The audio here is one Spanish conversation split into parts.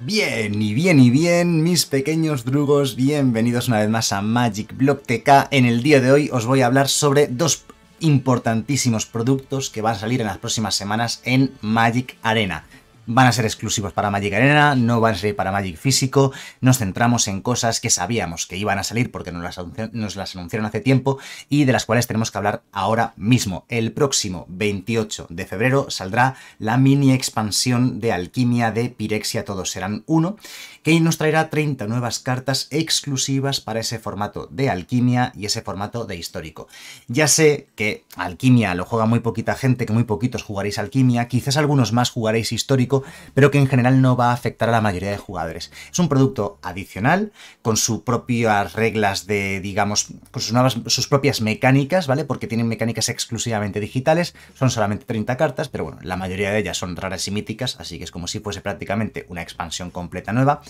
Bien, y bien, y bien, mis pequeños drugos, bienvenidos una vez más a Magic Block TK. En el día de hoy os voy a hablar sobre dos importantísimos productos que van a salir en las próximas semanas en Magic Arena van a ser exclusivos para Magic Arena, no van a salir para Magic físico, nos centramos en cosas que sabíamos que iban a salir porque nos las, nos las anunciaron hace tiempo y de las cuales tenemos que hablar ahora mismo. El próximo 28 de febrero saldrá la mini expansión de Alquimia de Pirexia Todos Serán Uno, que nos traerá 30 nuevas cartas exclusivas para ese formato de Alquimia y ese formato de histórico. Ya sé que Alquimia lo juega muy poquita gente, que muy poquitos jugaréis Alquimia, quizás algunos más jugaréis histórico, pero que en general no va a afectar a la mayoría de jugadores. Es un producto adicional, con sus propias reglas de, digamos, con sus, nuevas, sus propias mecánicas, ¿vale? Porque tienen mecánicas exclusivamente digitales, son solamente 30 cartas, pero bueno, la mayoría de ellas son raras y míticas, así que es como si fuese prácticamente una expansión completa nueva.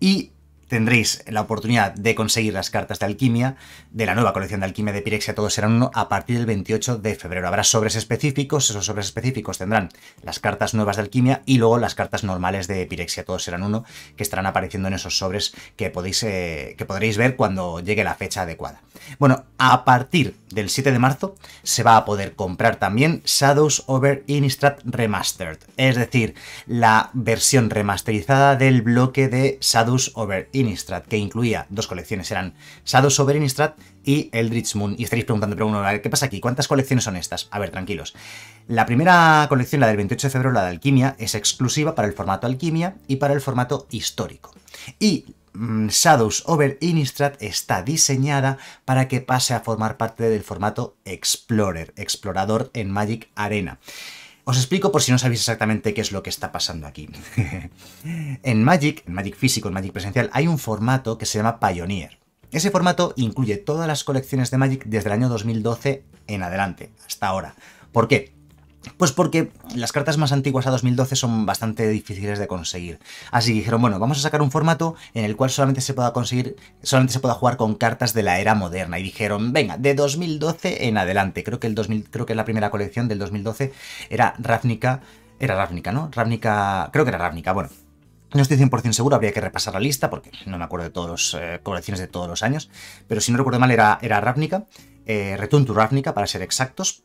Y tendréis la oportunidad de conseguir las cartas de alquimia de la nueva colección de alquimia de Pirexia Todos serán uno a partir del 28 de febrero. Habrá sobres específicos, esos sobres específicos tendrán las cartas nuevas de alquimia y luego las cartas normales de Pirexia Todos serán uno que estarán apareciendo en esos sobres que, podéis, eh, que podréis ver cuando llegue la fecha adecuada. Bueno, a partir del 7 de marzo se va a poder comprar también Shadows Over Innistrad Remastered, es decir, la versión remasterizada del bloque de Shadows Over Innistrad que incluía dos colecciones, eran Shadows over Innistrad y Eldritch Moon. Y estaréis preguntando, pero uno, ¿qué pasa aquí? ¿Cuántas colecciones son estas? A ver, tranquilos. La primera colección, la del 28 de febrero, la de Alquimia, es exclusiva para el formato Alquimia y para el formato histórico. Y mm, Shadows over Innistrad está diseñada para que pase a formar parte del formato Explorer, explorador en Magic Arena. Os explico por si no sabéis exactamente qué es lo que está pasando aquí. en Magic, en Magic físico, en Magic presencial, hay un formato que se llama Pioneer. Ese formato incluye todas las colecciones de Magic desde el año 2012 en adelante, hasta ahora. ¿Por qué? Pues porque las cartas más antiguas a 2012 son bastante difíciles de conseguir. Así que dijeron, bueno, vamos a sacar un formato en el cual solamente se pueda conseguir, solamente se pueda jugar con cartas de la era moderna. Y dijeron, venga, de 2012 en adelante. Creo que el 2000, creo que la primera colección del 2012 era Ravnica, era Ravnica, ¿no? Ravnica, creo que era Ravnica, bueno. No estoy 100% seguro, habría que repasar la lista porque no me acuerdo de todas las eh, colecciones de todos los años, pero si no recuerdo mal era, era Ravnica, eh, Return to Ravnica para ser exactos,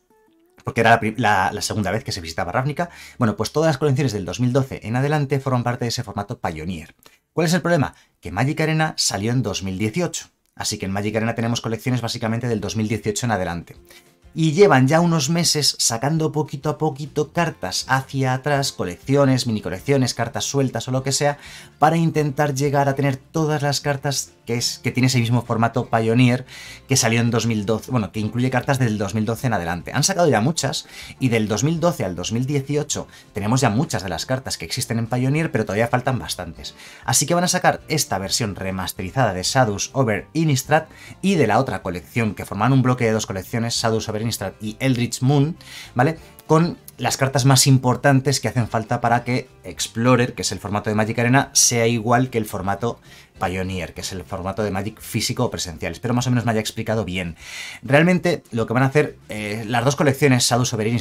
porque era la, segunda vez que se visitaba Ravnica. Bueno, pues todas las colecciones del 2012 en adelante forman parte de ese formato Pioneer. ¿Cuál es el problema? Que Magic Arena salió en 2018, así que en Magic Arena tenemos colecciones básicamente del 2018 en adelante. Y llevan ya unos meses sacando poquito a poquito cartas hacia atrás, colecciones, mini colecciones, cartas sueltas o lo que sea, para intentar llegar a tener todas las cartas que, es, que tiene ese mismo formato Pioneer que salió en 2012, bueno, que incluye cartas del 2012 en adelante. Han sacado ya muchas y del 2012 al 2018 tenemos ya muchas de las cartas que existen en Pioneer, pero todavía faltan bastantes. Así que van a sacar esta versión remasterizada de Sadus Over Innistrad y de la otra colección, que forman un bloque de dos colecciones, Sadus Over Innistrad y Eldritch Moon, ¿vale? Con las cartas más importantes que hacen falta para que Explorer, que es el formato de Magic Arena, sea igual que el formato Pioneer, que es el formato de Magic físico o presencial. Espero más o menos me haya explicado bien. Realmente lo que van a hacer, eh, las dos colecciones, Shadow Sovereign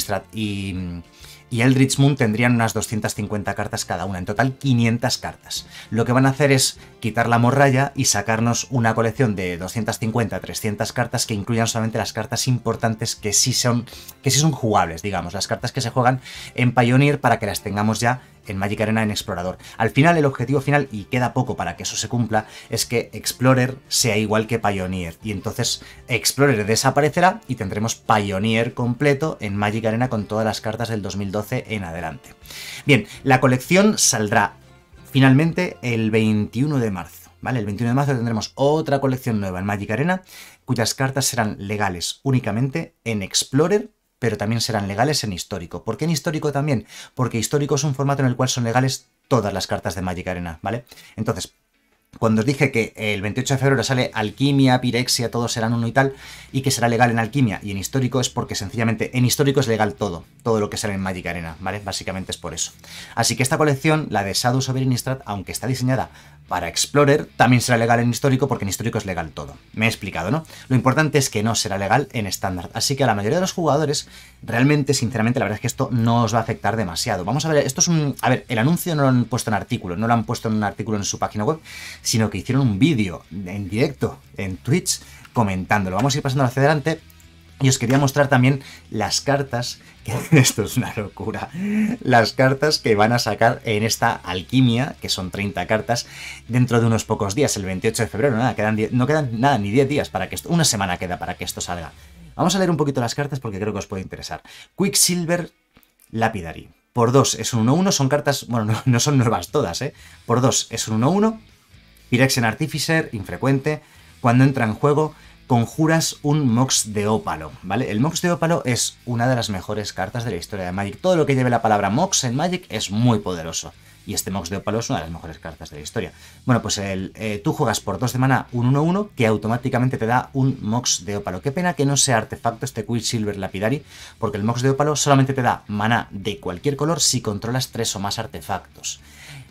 y, Eldritch Moon, tendrían unas 250 cartas cada una, en total 500 cartas. Lo que van a hacer es quitar la morralla y sacarnos una colección de 250, 300 cartas que incluyan solamente las cartas importantes que sí son, que sí son jugables, digamos, las cartas que se juegan en Pioneer para que las tengamos ya en Magic Arena en Explorador. Al final, el objetivo final, y queda poco para que eso se cumpla, es que Explorer sea igual que Pioneer. Y entonces Explorer desaparecerá y tendremos Pioneer completo en Magic Arena con todas las cartas del 2012 en adelante. Bien, la colección saldrá finalmente el 21 de marzo. ¿Vale? El 21 de marzo tendremos otra colección nueva en Magic Arena, cuyas cartas serán legales únicamente en Explorer pero también serán legales en histórico. ¿Por qué en histórico también? Porque histórico es un formato en el cual son legales todas las cartas de Magic Arena, ¿vale? Entonces, cuando os dije que el 28 de febrero sale Alquimia, Pirexia, todos serán uno y tal, y que será legal en Alquimia y en Histórico es porque sencillamente en Histórico es legal todo, todo lo que sale en Magic Arena, ¿vale? Básicamente es por eso. Así que esta colección, la de Shadows of Innistrad, aunque está diseñada para Explorer también será legal en histórico porque en histórico es legal todo. Me he explicado, ¿no? Lo importante es que no será legal en estándar. Así que a la mayoría de los jugadores, realmente, sinceramente, la verdad es que esto no os va a afectar demasiado. Vamos a ver, esto es un... A ver, el anuncio no lo han puesto en artículo, no lo han puesto en un artículo en su página web, sino que hicieron un vídeo en directo, en Twitch, comentándolo. Vamos a ir pasando hacia adelante y os quería mostrar también las cartas, que esto es una locura, las cartas que van a sacar en esta alquimia, que son 30 cartas, dentro de unos pocos días, el 28 de febrero, nada, quedan no quedan nada, ni 10 días para que esto, una semana queda para que esto salga. Vamos a leer un poquito las cartas porque creo que os puede interesar. Quicksilver Lapidary. Por 2 es un 1-1, son cartas, bueno, no, son nuevas todas, ¿eh? Por 2 es un 1-1. Pyrexian Artificer, infrecuente. Cuando entra en juego, conjuras un Mox de Ópalo, ¿vale? El Mox de Ópalo es una de las mejores cartas de la historia de Magic. Todo lo que lleve la palabra Mox en Magic es muy poderoso. Y este Mox de Ópalo es una de las mejores cartas de la historia. Bueno, pues el, eh, tú juegas por 2 de mana un 1-1 que automáticamente te da un Mox de Ópalo. Qué pena que no sea artefacto este Silver, Lapidari, porque el Mox de Ópalo solamente te da mana de cualquier color si controlas 3 o más artefactos.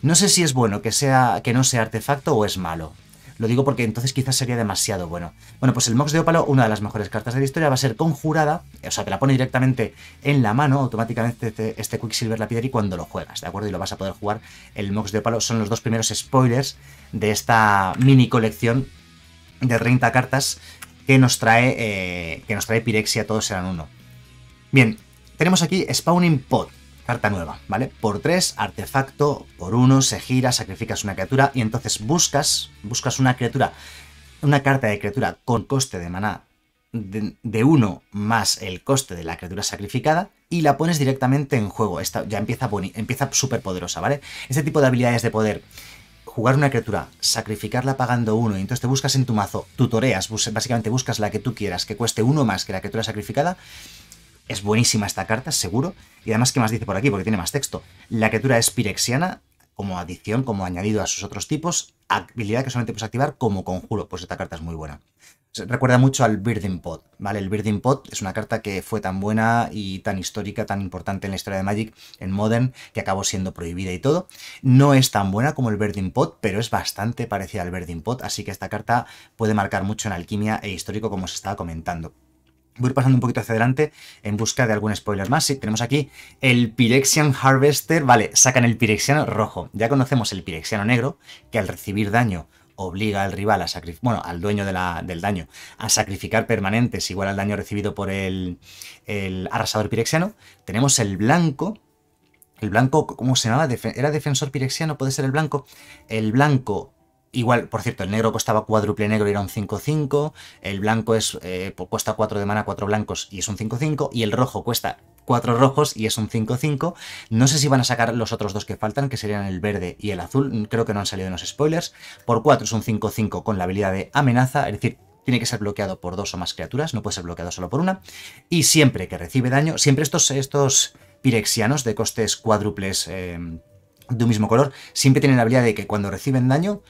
No sé si es bueno que, sea, que no sea artefacto o es malo. Lo digo porque entonces quizás sería demasiado bueno. Bueno, pues el Mox de Opalo, una de las mejores cartas de la historia, va a ser conjurada, o sea, te la pone directamente en la mano automáticamente este, este Quicksilver y cuando lo juegas, ¿de acuerdo? Y lo vas a poder jugar. El Mox de Opalo. son los dos primeros spoilers de esta mini colección de 30 cartas que nos trae, eh, que nos trae Pirexia, todos serán uno. Bien, tenemos aquí Spawning Pot carta nueva, ¿vale? Por 3, artefacto, por uno, se gira, sacrificas una criatura y entonces buscas, buscas una criatura, una carta de criatura con coste de maná de 1 más el coste de la criatura sacrificada y la pones directamente en juego. Esta ya empieza, empieza súper poderosa, ¿vale? Este tipo de habilidades de poder jugar una criatura, sacrificarla pagando uno, y entonces te buscas en tu mazo, tutoreas, básicamente buscas la que tú quieras, que cueste uno más que la criatura sacrificada, es buenísima esta carta, seguro. Y además, ¿qué más dice por aquí? Porque tiene más texto. La criatura es pirexiana, como adición, como añadido a sus otros tipos, habilidad que solamente puedes activar como conjuro, pues esta carta es muy buena. recuerda mucho al Birding Pot, ¿vale? El Birding Pot es una carta que fue tan buena y tan histórica, tan importante en la historia de Magic, en Modern, que acabó siendo prohibida y todo. No es tan buena como el Birding Pot, pero es bastante parecida al Birding Pot, así que esta carta puede marcar mucho en alquimia e histórico, como se estaba comentando. Voy pasando un poquito hacia adelante en busca de algún spoiler más. Sí, tenemos aquí el Pirexian Harvester. Vale, sacan el Pirexiano rojo. Ya conocemos el Pirexiano negro, que al recibir daño obliga al rival a sacrificar, bueno, al dueño del daño, a sacrificar permanentes igual al daño recibido por el, el arrasador pirexiano. Tenemos el blanco, el blanco, ¿cómo se llamaba? ¿Era defensor pirexiano? ¿Puede ser el blanco? El blanco Igual, por cierto, el negro costaba cuádruple negro y era un 5-5, el blanco es eh, pues cuesta 4 de mana, 4 blancos y es un 5-5, y el rojo cuesta 4 rojos y es un 5-5. No sé si van a sacar los otros dos que faltan, que serían el verde y el azul, creo que no han salido en los spoilers. Por 4 es un 5-5 con la habilidad de amenaza, es decir, tiene que ser bloqueado por dos o más criaturas, no puede ser bloqueado solo por una. Y siempre que recibe daño, siempre estos, estos pirexianos de costes cuádruples eh, de un mismo color, siempre tienen la habilidad de que cuando reciben daño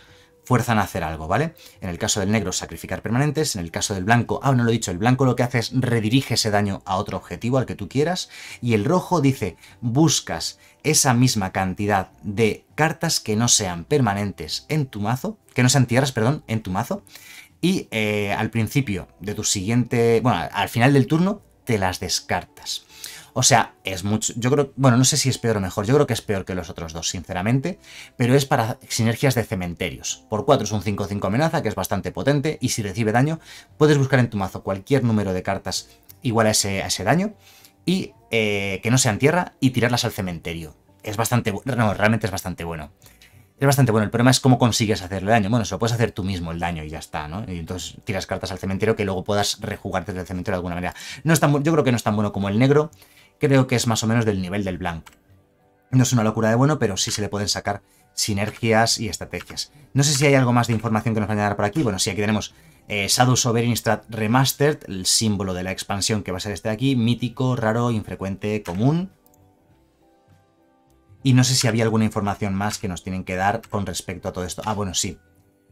fuerzan a hacer algo, ¿vale? En el caso del negro, sacrificar permanentes. En el caso del blanco, ah, no lo he dicho, el blanco lo que hace es redirige ese daño a otro objetivo, al que tú quieras. Y el rojo dice, buscas esa misma cantidad de cartas que no sean permanentes en tu mazo, que no sean tierras, perdón, en tu mazo. Y eh, al principio de tu siguiente, bueno, al final del turno, te las descartas. O sea, es mucho. Yo creo, bueno, no sé si es peor o mejor. Yo creo que es peor que los otros dos, sinceramente. Pero es para sinergias de cementerios. Por 4 es un 5-5 amenaza, que es bastante potente. Y si recibe daño, puedes buscar en tu mazo cualquier número de cartas igual a ese, daño. Y eh, que no sean tierra y tirarlas al cementerio. Es bastante bueno. No, realmente es bastante bueno. Es bastante bueno. El problema es cómo consigues hacerle daño. Bueno, se lo puedes hacer tú mismo el daño y ya está, ¿no? Y entonces tiras cartas al cementerio que luego puedas rejugarte desde el cementerio de alguna manera. No yo creo que no es tan bueno como el negro creo que es más o menos del nivel del Blank. No es una locura de bueno, pero sí se le pueden sacar sinergias y estrategias. No sé si hay algo más de información que nos van a dar por aquí. Bueno, sí, aquí tenemos Sadus eh, Shadow Sovereign Strat Remastered, el símbolo de la expansión que va a ser este de aquí, mítico, raro, infrecuente, común. Y no sé si había alguna información más que nos tienen que dar con respecto a todo esto. Ah, bueno, sí.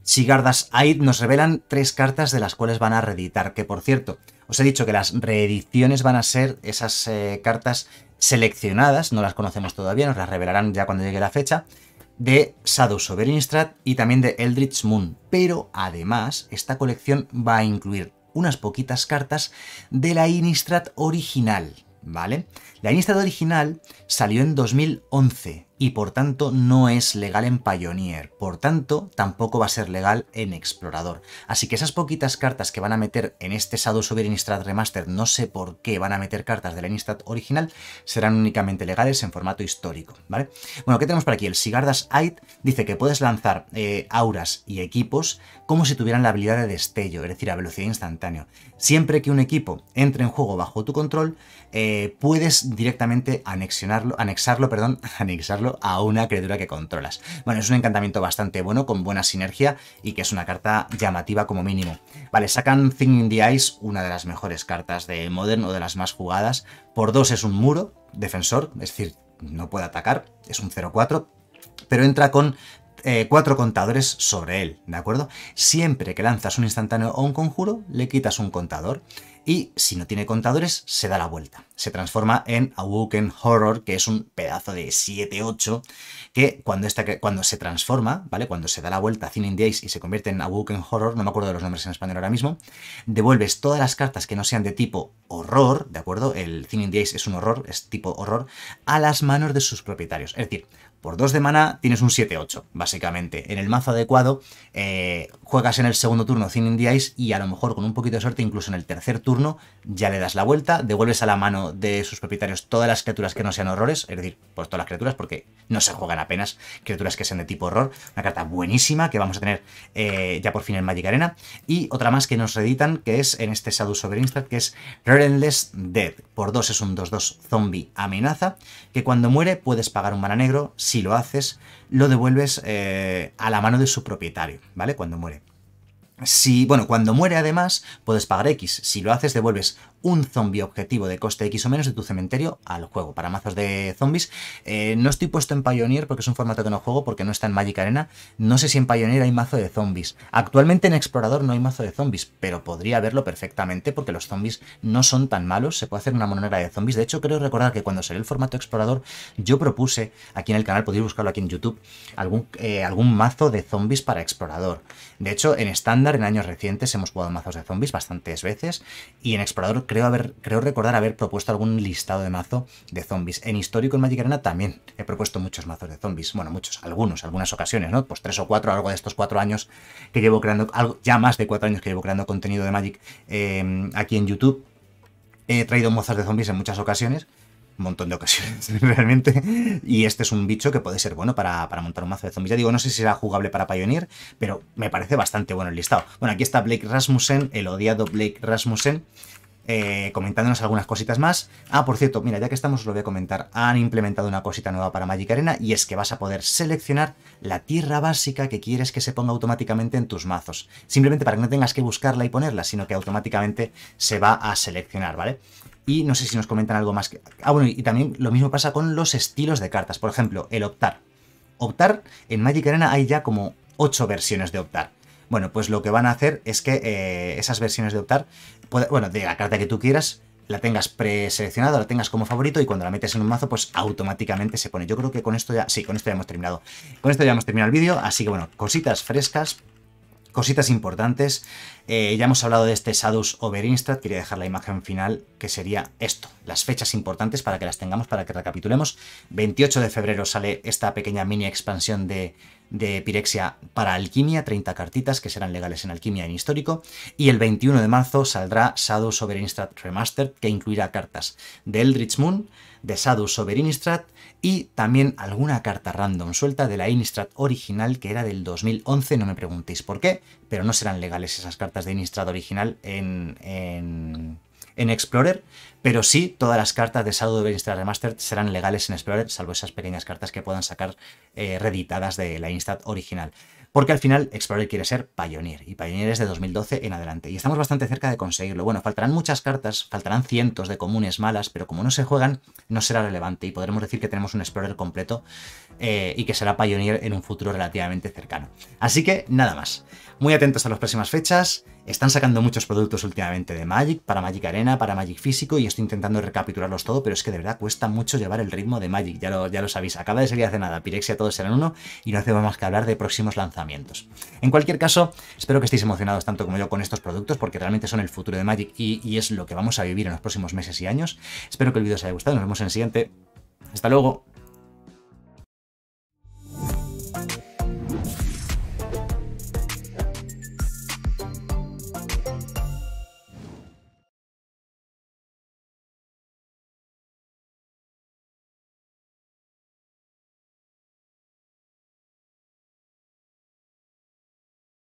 Sigardas Aid nos revelan tres cartas de las cuales van a reeditar, que por cierto, os he dicho que las reediciones van a ser esas eh, cartas seleccionadas, no las conocemos todavía, nos las revelarán ya cuando llegue la fecha, de Sadus Sovereign y también de Eldritch Moon. Pero además, esta colección va a incluir unas poquitas cartas de la Inistrat original, ¿vale? La Inistrat original salió en 2011, y por tanto no es legal en Pioneer, por tanto tampoco va a ser legal en Explorador. Así que esas poquitas cartas que van a meter en este Shadow Subir Innistrad Remaster, no sé por qué van a meter cartas del Innistrad original, serán únicamente legales en formato histórico, ¿vale? Bueno, ¿qué tenemos por aquí? El Sigardas Aid dice que puedes lanzar eh, auras y equipos como si tuvieran la habilidad de destello, es decir, a velocidad instantánea. Siempre que un equipo entre en juego bajo tu control, eh, puedes directamente anexionarlo, anexarlo, perdón, anexarlo a una criatura que controlas. Bueno, es un encantamiento bastante bueno, con buena sinergia y que es una carta llamativa como mínimo. Vale, sacan Thing in the Eyes, una de las mejores cartas de Modern o de las más jugadas. Por dos es un muro, defensor, es decir, no puede atacar, es un 0-4, pero entra con eh, cuatro contadores sobre él, ¿de acuerdo? Siempre que lanzas un instantáneo o un conjuro, le quitas un contador y si no tiene contadores se da la vuelta. Se transforma en Awoken Horror, que es un pedazo de 7-8 que cuando, cuando se transforma, ¿vale? Cuando se da la vuelta a Days y se convierte en Awoken Horror, no me acuerdo de los nombres en español ahora mismo, devuelves todas las cartas que no sean de tipo horror, ¿de acuerdo? El Thin Days es un horror, es tipo horror, a las manos de sus propietarios. Es decir, por 2 de mana tienes un 7-8, básicamente. En el mazo adecuado eh, juegas en el segundo turno sin Ice y a lo mejor con un poquito de suerte, incluso en el tercer turno, ya le das la vuelta, devuelves a la mano de sus propietarios todas las criaturas que no sean horrores, es decir, por pues todas las criaturas, porque no se juegan apenas criaturas que sean de tipo horror. Una carta buenísima que vamos a tener eh, ya por fin en Magic Arena. Y otra más que nos reeditan, que es en este Shadow Sovereign que es Relentless Dead. Por 2 es un 2-2 zombie amenaza, que cuando muere puedes pagar un mana negro si lo haces, lo devuelves eh, a la mano de su propietario, ¿vale? Cuando muere. Si, bueno, cuando muere además, puedes pagar X. Si lo haces, devuelves un zombie objetivo de coste X o menos de tu cementerio al juego. Para mazos de zombies, eh, no estoy puesto en Pioneer porque es un formato que no juego, porque no está en Magic Arena. No sé si en Pioneer hay mazo de zombies. Actualmente en Explorador no hay mazo de zombies, pero podría haberlo perfectamente porque los zombies no son tan malos. Se puede hacer una mononera de zombies. De hecho, creo recordar que cuando salió el formato Explorador, yo propuse aquí en el canal, podéis buscarlo aquí en YouTube, algún, eh, algún mazo de zombies para Explorador. De hecho, en estándar, en años recientes, hemos jugado mazos de zombies bastantes veces y en Explorador creo, haber, creo recordar haber propuesto algún listado de mazo de zombies. En histórico en Magic Arena también he propuesto muchos mazos de zombies. Bueno, muchos, algunos, algunas ocasiones, ¿no? Pues tres o cuatro, algo de estos cuatro años que llevo creando, algo, ya más de cuatro años que llevo creando contenido de Magic em, aquí en YouTube. He traído mozas de zombies en muchas ocasiones un montón de ocasiones realmente. Y este es un bicho que puede ser bueno para, para, montar un mazo de zombies. Ya digo, no sé si será jugable para Pioneer, pero me parece bastante bueno el listado. Bueno, aquí está Blake Rasmussen, el odiado Blake Rasmussen, eh, comentándonos algunas cositas más. Ah, por cierto, mira, ya que estamos os lo voy a comentar. Han implementado una cosita nueva para Magic Arena y es que vas a poder seleccionar la tierra básica que quieres que se ponga automáticamente en tus mazos. Simplemente para que no tengas que buscarla y ponerla, sino que automáticamente se va a seleccionar, ¿vale? Y no sé si nos comentan algo más. Ah, bueno, y también lo mismo pasa con los estilos de cartas. Por ejemplo, el optar. Optar, en Magic Arena hay ya como 8 versiones de optar. Bueno, pues lo que van a hacer es que eh, esas versiones de optar bueno, de la carta que tú quieras, la tengas preseleccionada, la tengas como favorito y cuando la metes en un mazo, pues automáticamente se pone. Yo creo que con esto ya, sí, con esto ya hemos terminado. Con esto ya hemos terminado el vídeo, así que bueno, cositas frescas, cositas importantes. Eh, ya hemos hablado de este Sadus Over quería dejar la imagen final, que sería esto, las fechas importantes para que las tengamos, para que recapitulemos. 28 de febrero sale esta pequeña mini expansión de, de Pirexia para Alquimia, 30 cartitas que serán legales en Alquimia en histórico, y el 21 de marzo saldrá Shadow Sovereign Strat Remastered, que incluirá cartas de Eldritch Moon, de Shadow Sovereign Strat y también alguna carta random suelta de la Innistrad original que era del 2011, no me preguntéis por qué, pero no serán legales esas cartas de Innistrad original en en Explorer, pero sí todas las cartas de Shadow of Insta Remastered serán legales en Explorer, salvo esas pequeñas cartas que puedan sacar eh, reeditadas de la Insta original. Porque al final Explorer quiere ser Pioneer, y Pioneer es de 2012 en adelante, y estamos bastante cerca de conseguirlo. Bueno, faltarán muchas cartas, faltarán cientos de comunes malas, pero como no se juegan, no será relevante, y podremos decir que tenemos un Explorer completo eh, y que será Pioneer en un futuro relativamente cercano. Así que nada más, muy atentos a las próximas fechas, están sacando muchos productos últimamente de Magic, para Magic Arena, para Magic Físico, y estoy intentando recapitularlos todo, pero es que de verdad cuesta mucho llevar el ritmo de Magic, ya lo, ya lo sabéis. Acaba de salir hace nada, Pirexia todos serán uno, y no hacemos más que hablar de próximos lanzamientos. En cualquier caso, espero que estéis emocionados tanto como yo con estos productos, porque realmente son el futuro de Magic y, y es lo que vamos a vivir en los próximos meses y años. Espero que el vídeo os haya gustado, nos vemos en el siguiente. Hasta luego.